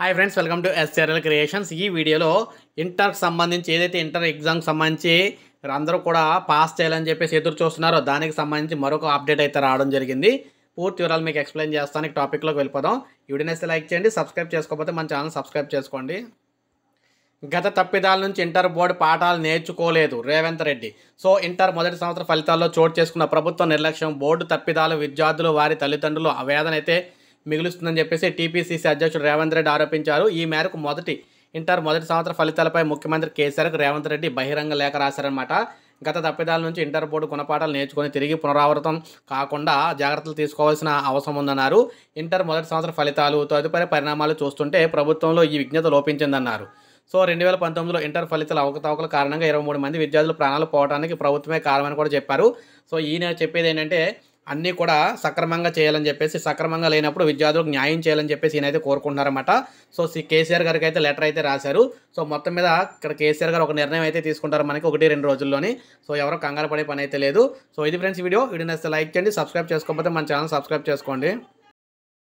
hi friends welcome to SRL creations ఈ వీడియోలో ఇంటర్కి సంబంధించి ఏదైతే ఇంటర్ ఎగ్జామ్కి సంబంధించి అందరూ కూడా పాస్ చేయాలని చెప్పేసి ఎదురు చూస్తున్నారో దానికి సంబంధించి మరొక అప్డేట్ అయితే రావడం జరిగింది పూర్తి వివరాలు మీకు ఎక్స్ప్లెయిన్ చేస్తాను టాపిక్లోకి వెళ్ళిపోదాం ఈ లైక్ చేయండి సబ్స్క్రైబ్ చేసుకోకపోతే మన ఛానల్ సబ్స్క్రైబ్ చేసుకోండి గత తప్పిదాల నుంచి ఇంటర్ బోర్డు పాఠాలు నేర్చుకోలేదు రేవంత్ రెడ్డి సో ఇంటర్ మొదటి సంవత్సర ఫలితాల్లో చోటు చేసుకున్న ప్రభుత్వ నిర్లక్ష్యం బోర్డు తప్పిదాలు విద్యార్థులు వారి తల్లిదండ్రులు అయితే మిగులుస్తుందని చెప్పేసి టీపీసీసీ అధ్యక్షుడు రేవంత్ రెడ్డి ఆరోపించారు ఈ మేరకు మొదటి ఇంటర్ మొదటి సంవత్సర ఫలితాలపై ముఖ్యమంత్రి కేసీఆర్కు రేవంత్ రెడ్డి బహిరంగ లేఖ రాశారనమాట గత తప్పిదాల నుంచి ఇంటర్ బోర్డు గుణపాఠాలు నేర్చుకుని తిరిగి పునరావృతం కాకుండా జాగ్రత్తలు తీసుకోవాల్సిన అవసరం ఉందన్నారు ఇంటర్ మొదటి సంవత్సర ఫలితాలు తదుపరి పరిణామాలు చూస్తుంటే ప్రభుత్వంలో ఈ విజ్ఞత లోపించిందన్నారు సో రెండు వేల పంతొమ్మిదిలో ఇంటర్ ఫలితాల అవకతవకల కారణంగా ఇరవై మూడు మంది విద్యార్థులు ప్రాణాలు పోవడానికి ప్రభుత్వమే కారణమని కూడా చెప్పారు సో ఈయన చెప్పేది ఏంటంటే అన్నీ కూడా సక్రమంగా చేయాలని చెప్పేసి సక్రమంగా లేనప్పుడు విద్యార్థులకు న్యాయం చేయాలని చెప్పేసి ఈయనైతే కోరుకుంటున్నారన్నమాట సో సి కేసీఆర్ గారికి అయితే లెటర్ అయితే రాశారు సో మొత్తం మీద ఇక్కడ కేసీఆర్ గారు ఒక నిర్ణయం అయితే తీసుకుంటారు మనకి ఒకటి రెండు రోజుల్లోని సో ఎవరో కంగారు పడే పని అయితే లేదు సో ఇది ఫ్రెండ్స్ వీడియో వీడియో నచ్చితే లైక్ చేయండి సబ్స్క్రైబ్ చేసుకోకపోతే మన ఛానల్ సబ్స్క్రైబ్ చేసుకోండి